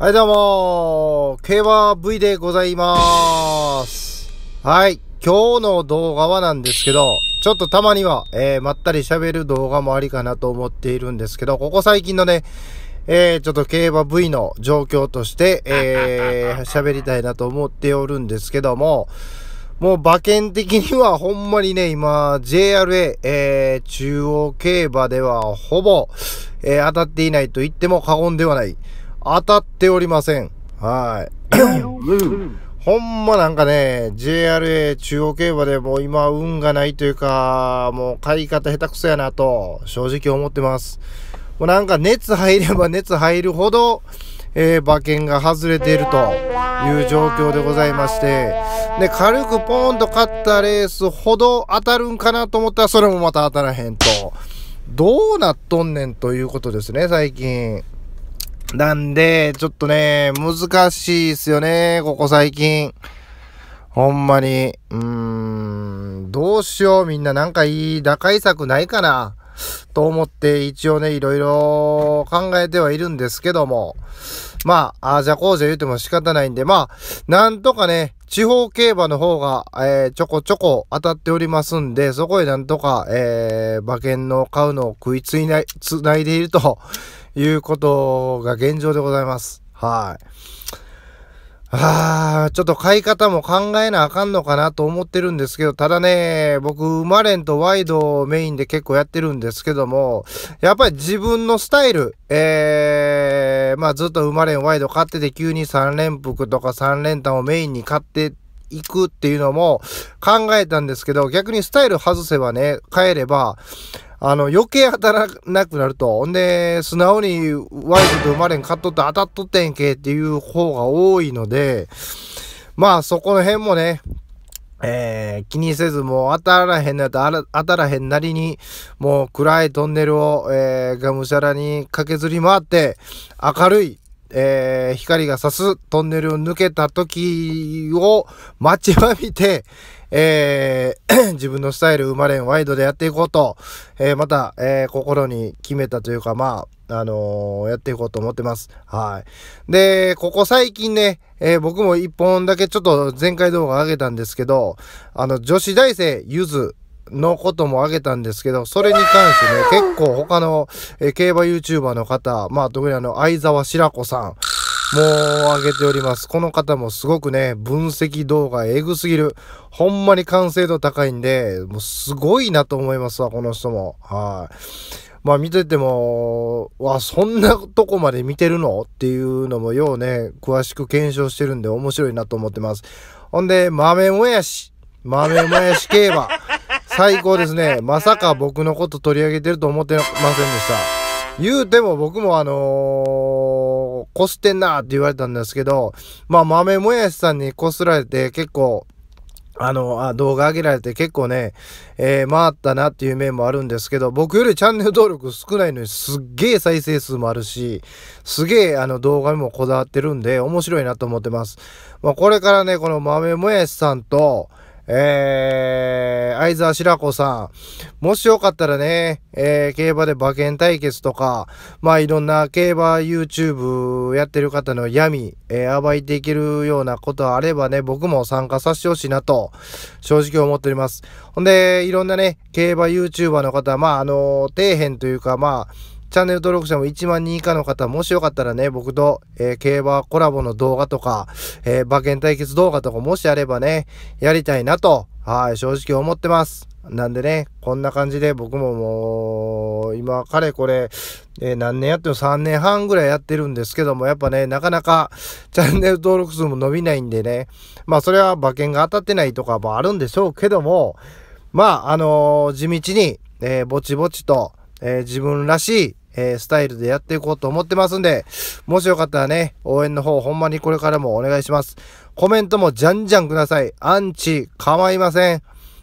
はいどうも、競馬 V でございます。はい、今日の動画はなんですけど、ちょっとたまには、えー、まったり喋る動画もありかなと思っているんですけど、ここ最近のね、えー、ちょっと競馬 V の状況として、えー、喋りたいなと思っておるんですけども、もう馬券的にはほんまにね、今、JRA、えー、中央競馬ではほぼ、えー、当たっていないと言っても過言ではない。当たっておりません。はい。ほんまなんかね、JRA 中央競馬でもう今運がないというか、もう買い方下手くそやなと、正直思ってます。もうなんか熱入れば熱入るほど、えー、馬券が外れているという状況でございまして、で、軽くポーンと勝ったレースほど当たるんかなと思ったら、それもまた当たらへんと。どうなっとんねんということですね、最近。なんで、ちょっとね、難しいっすよね、ここ最近。ほんまに。うーん、どうしよう、みんななんかいい打開策ないかな。と思って一応ね、いろいろ考えてはいるんですけども。まあ、あじゃこうじゃ言うても仕方ないんで、まあ、なんとかね、地方競馬の方が、えー、ちょこちょこ当たっておりますんで、そこへなんとか、えー、馬券の買うのを食いついない、つないでいるということが現状でございます。はい。ああ、ちょっと買い方も考えなあかんのかなと思ってるんですけど、ただね、僕、マレンとワイドをメインで結構やってるんですけども、やっぱり自分のスタイル、えーー、まあずっと生まれんワイド勝ってて急に3連服とか3連単をメインに買っていくっていうのも考えたんですけど、逆にスタイル外せばね、変えれば、あの、余計当たらなくなると。んで、素直にワイドと生まれん買っとって当たっとってんけっていう方が多いので、まあそこの辺もね、えー、気にせずもう当たらへんのやったら当たらへんなりにもう暗いトンネルを、えー、がむしゃらに駆けずり回って明るい、えー、光が差すトンネルを抜けた時を待ちわびて、えー、自分のスタイル生まれんワイドでやっていこうと、えー、また、えー、心に決めたというか、まあ、あのー、やっていこうと思ってます。はい。で、ここ最近ね、えー、僕も一本だけちょっと前回動画上げたんですけど、あの、女子大生ゆずのことも上げたんですけど、それに関してね、結構他の、えー、競馬 YouTuber の方、まあ特にあの、相沢白子さん、も上げております。この方もすごくね、分析動画エグすぎる。ほんまに完成度高いんで、もうすごいなと思いますわ、この人も。はい。まあ見てても、わ、そんなとこまで見てるのっていうのもようね、詳しく検証してるんで面白いなと思ってます。ほんで、豆もやし。豆もやし競馬。最高ですね。まさか僕のこと取り上げてると思ってませんでした。言うても僕もあのー、こすってんなって言われたんですけど、まあ豆もやしさんにこすられて結構、あの、あ動画上げられて結構ね、えー、回ったなっていう面もあるんですけど、僕よりチャンネル登録少ないのにすっげえ再生数もあるし、すげえあの動画にもこだわってるんで面白いなと思ってます。まあ、これからね、この豆もやしさんと、えー、相沢白子さん、もしよかったらね、えー、競馬で馬券対決とか、まあいろんな競馬 YouTube やってる方の闇、えー、暴いていけるようなことあればね、僕も参加させてほしいなと、正直思っております。ほんで、いろんなね、競馬 YouTuber の方、まああの、底辺というか、まあ、チャンネル登録者も1万人以下の方、もしよかったらね、僕と、えー、競馬コラボの動画とか、えー、馬券対決動画とかもしあればね、やりたいなと、はい、正直思ってます。なんでね、こんな感じで僕ももう、今、かれこれ、えー、何年やっても3年半ぐらいやってるんですけども、やっぱね、なかなかチャンネル登録数も伸びないんでね、まあそれは馬券が当たってないとかもあるんでしょうけども、まあ、あのー、地道に、えー、ぼちぼちと、え自分らしいえー、スタイルでやっていこうと思ってますんで、もしよかったらね、応援の方ほんまにこれからもお願いします。コメントもじゃんじゃんください。アンチ構いません。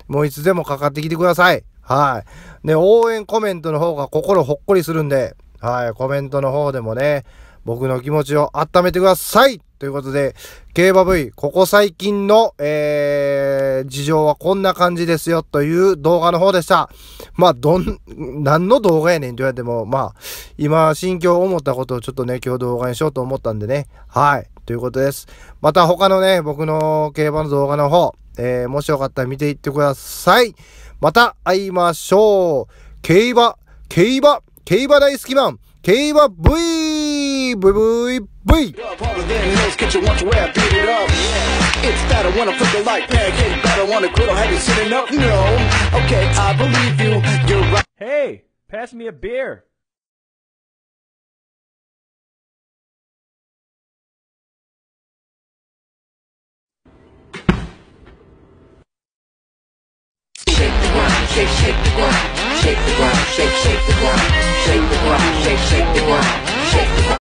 もういつでもかかってきてください。はい。ね、応援コメントの方が心ほっこりするんで、はい、コメントの方でもね、僕の気持ちを温めてくださいということで、競馬 V、ここ最近の、えー、事情はこんな感じですよという動画の方でした。まあ、どん、何の動画やねんどう言われても、まあ、今、心境を思ったことをちょっとね、今日動画にしようと思ったんでね。はい。ということです。また他のね、僕の競馬の動画の方、えー、もしよかったら見ていってください。また会いましょう。競馬、競馬、競馬大好きマン K-POP V! V, V, I have you sitting up? No. Okay, I believe you. You're right. Hey, pass me a beer. Shake the ground, shake, shake the ground, shake the ground, shake, shake the ground shake the ground, shake, shake the ground, shake the ground.